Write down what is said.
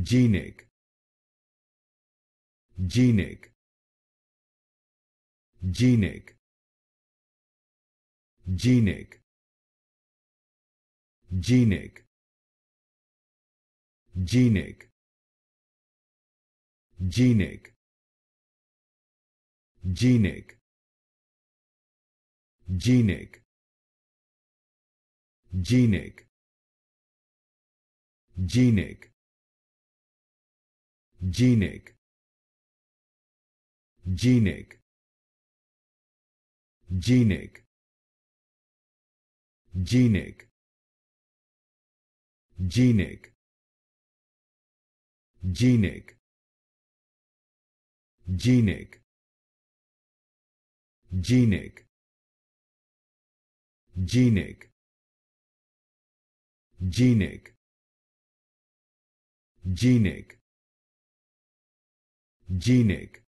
Genic Genic Genic Genic Genic Genic Genic Genic Genic Genic Genic Genic Genic Genic Genic Genic Genic Genic Genic Genic Genic Genic जीने